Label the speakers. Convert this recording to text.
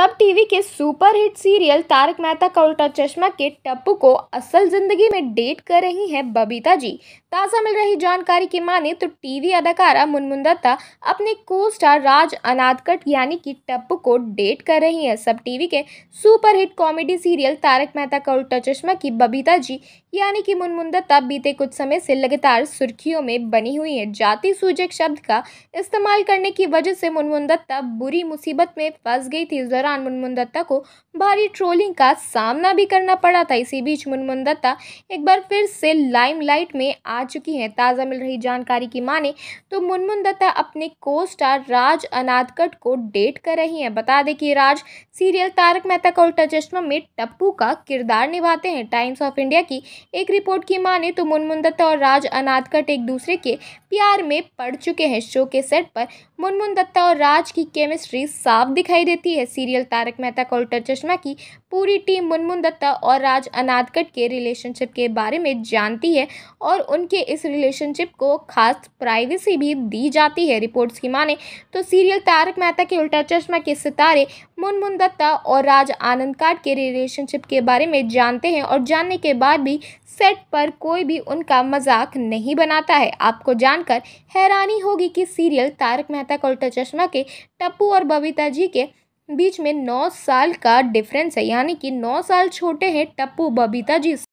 Speaker 1: सब टीवी के superhit serial Taarak Mehta का उल्टा चश्मा के टप्पू को असल जिंदगी में डेट कर रही हैं बबीता जी ताज़ा मिल रही जानकारी की माने तो टीवी अदाकारा मुनमुन दत्ता अपने को स्टार राज अनादकट यानी कि टप्पू को डेट कर रही हैं सब टीवी के superhit comedy serial Taarak Mehta का उल्टा चश्मा की बबीता जी यानी कि मुनमुन दत्ता बीते कुछ समय से लगातार सुर्खियों में बनी हुई है जाति सूचक शब्द का इस्तेमाल करने की वजह से मुनमुन दत्ता बुरी मुसीबत में फंस गई थी इस दौरान दौरान मुनमुन दत्ता को भारी ट्रोलिंग का सामना भी करना पड़ा था इसी बीच मुनमुन दत्ता एक बार फिर से लाइमलाइट में आ चुकी हैं ताज़ा मिल रही जानकारी की माने तो मुनमुन दत्ता अपने को स्टार राज अनादकट को डेट कर रही हैं बता दें कि राज सीरियल तारक मेहता का उल्टा चश्मा में टप्पू का किरदार निभाते हैं टाइम्स ऑफ इंडिया की एक रिपोर्ट की माने तो मुनमुन दत्ता और राज अनादकट एक दूसरे के प्यार में पड़ चुके हैं शो के सेट पर मुनमुन दत्ता और राज की केमिस्ट्री साफ दिखाई देती है सीरियल सीरियल तारक मेहता का उल्टा चश्मा की पूरी टीम मुनमुन दत्ता और राज अनादकट के रिलेशनशिप के बारे में जानती है और उनके इस रिलेशनशिप को खास प्राइवेसी भी दी जाती है रिपोर्ट्स की माने तो सीरियल तारक मेहता के उल्टा चश्मा के सितारे मुनमुन दत्ता और राज आनंद काट के रिलेशनशिप के बारे में जानते हैं और जानने के बाद भी सेट पर कोई भी उनका मजाक नहीं बनाता है आपको जानकर हैरानी होगी कि सीरियल तारक मेहता का उल्टा चश्मा के टप्पू और बबीता जी के बीच में नौ साल का डिफरेंस है यानी कि नौ साल छोटे हैं टप्पू बबीता जी